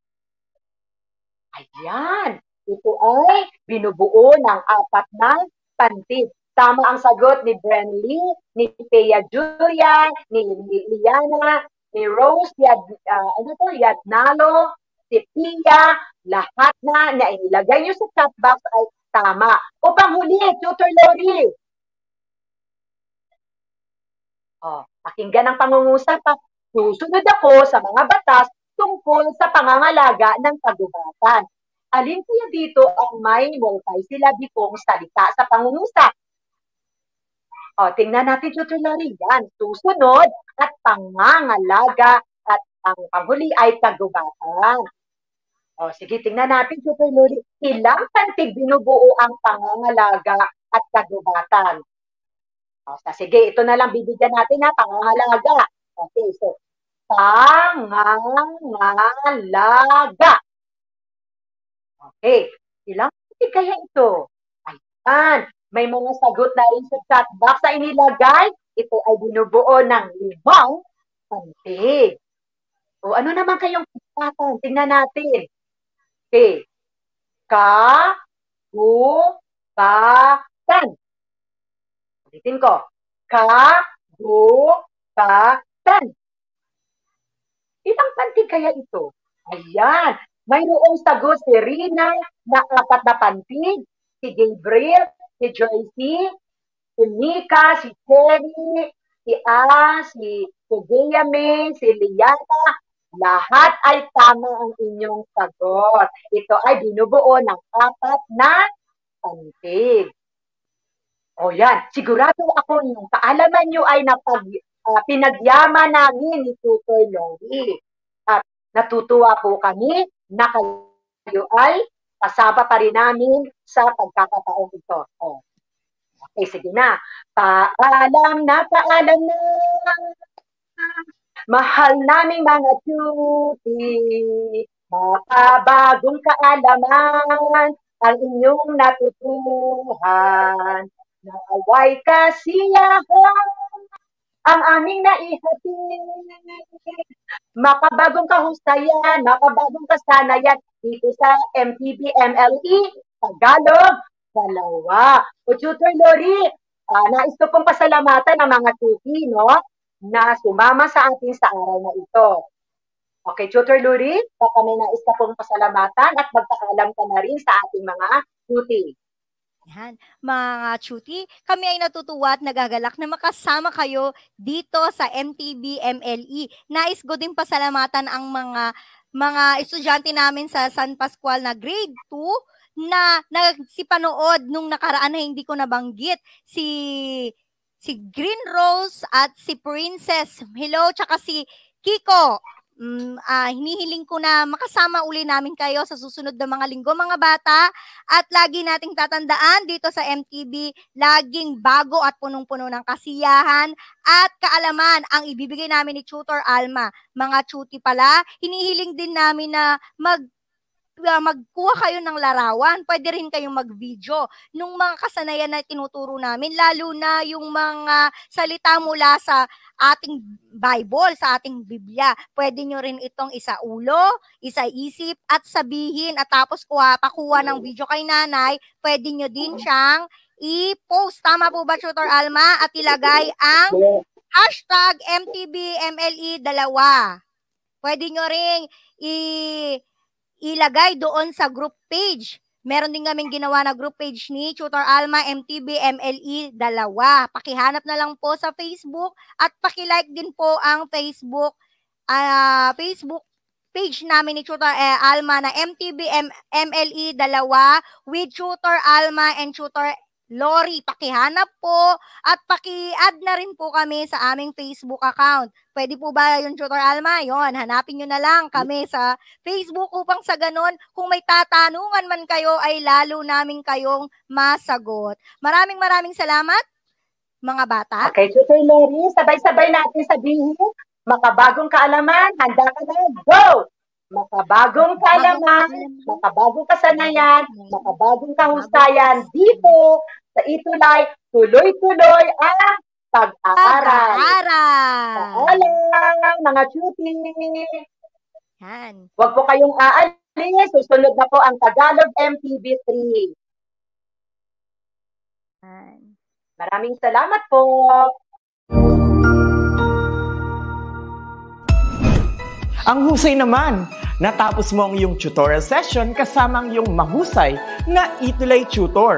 Ayan, ito ay binubuo ng apat na pantid. Tama ang sagot ni Brenly, ni Thea Julia, ni, Liliana, ni Rose, Yad, uh, ano to, Yadnalo, si Pia, lahat na na inilagay nyo sa chat box ay tama. O panghuli, Tutor Lori. O, oh, pakinggan ang pangungusap. Susunod ako sa mga batas tungkol sa pangangalaga ng kagubatan. Alin kaya dito ang may multisyllabicong salita sa pangungusap? O, tingnan natin, Tutor Larry, yan. Susunod at pangangalaga at ang panghuli ay kagubatan. O, sige, tingnan natin, Tutor Larry. Ilang pantig binubuo ang pangangalaga at kagubatan? O, sige, ito na lang bibigyan natin na pangangalaga. Okay, so pangangalaga. Okay. Ilang kapatid kaya ito? Ayan. May mga sagot na rin sa chat box na inilagay. Ito ay binubuo ng limang pantig. O ano naman kayong pagkatan? Tingnan natin. Okay. Ka, u ba, tan. Ulitin ko. Ka, u ba, tan. Ilang panty kaya ito? Ayan. Mayroong sagot si Rina na apat na panty. Si Gabriel, si Joyce, si Mika, si Cherry, si A, si Kuya si Liana, lahat ay tama ang inyong sagot. Ito ay binubuo ng apat na pantig. O yan, sigurado ako yung kaalaman nyo ay napag uh, ah, pinagyamanagin ni Tutor Noe. At natutuwa po kami na kayo ay kasama pa rin namin sa pagkakataong ito. Oh. Okay, sige na. Paalam na, paalam na. Mahal naming mga cutie, makabagong kaalaman ang inyong natutuhan. Naway kasiyahan ang aming naihatid. Makabagong kahusayan, makabagong kasanayan dito sa MPB MLE Tagalog dalawa. O Tutor Lori, uh, nais ko pong pasalamatan ang mga tuti, no? na sumama sa atin sa araw na ito. Okay, Tutor Lori, baka may nais ka pong pasalamatan at magpakaalam ka na rin sa ating mga tuti. Yan. Mga Chuti, kami ay natutuwa at nagagalak na makasama kayo dito sa MTB MLE. Nais ko din pasalamatan ang mga mga estudyante namin sa San Pascual na grade 2 na nagsipanood nung nakaraan na hindi ko nabanggit si si Green Rose at si Princess. Hello, tsaka si Kiko um, uh, hinihiling ko na makasama uli namin kayo sa susunod na mga linggo mga bata at lagi nating tatandaan dito sa MTB laging bago at punong-puno ng kasiyahan at kaalaman ang ibibigay namin ni Tutor Alma mga chuti pala hinihiling din namin na mag uh, magkuha kayo ng larawan, pwede rin kayong mag-video. Nung mga kasanayan na tinuturo namin, lalo na yung mga salita mula sa ating Bible, sa ating Biblia. Pwede nyo rin itong isaulo, isip, at sabihin, at tapos kuha, pakuha ng video kay nanay, pwede nyo din siyang i-post. Tama po ba, Tutor Alma? At ilagay ang hashtag MTBMLE 2 Pwede nyo rin i- ilagay doon sa group page. Meron din kaming ginawa na group page ni Tutor Alma, MTB, MLE, 2. Pakihanap na lang po sa Facebook at paki-like din po ang Facebook uh, Facebook page namin ni Tutor eh, Alma na MTB, MLE, 2 with Tutor Alma and Tutor Lori. Pakihanap po at paki-add na rin po kami sa aming Facebook account. Pwede po ba yung Tutor Alma? Yon, hanapin nyo na lang kami sa Facebook upang sa ganon, kung may tatanungan man kayo ay lalo namin kayong masagot. Maraming maraming salamat mga bata. Okay, Tutor Lori, sabay-sabay natin sabihin, makabagong kaalaman, handa ka na, go! makabagong kaalaman, makabagong kasanayan, makabagong kahusayan dito sa Itulay, tuloy-tuloy ang pag-aaral. Pag-aaral! mga cutie! Yan. Huwag po kayong aalis. Susunod na po ang Tagalog MTV3. Yan. Maraming salamat po. Ang husay naman! Natapos mo ang iyong tutorial session kasama ang iyong mahusay na Itulay Tutor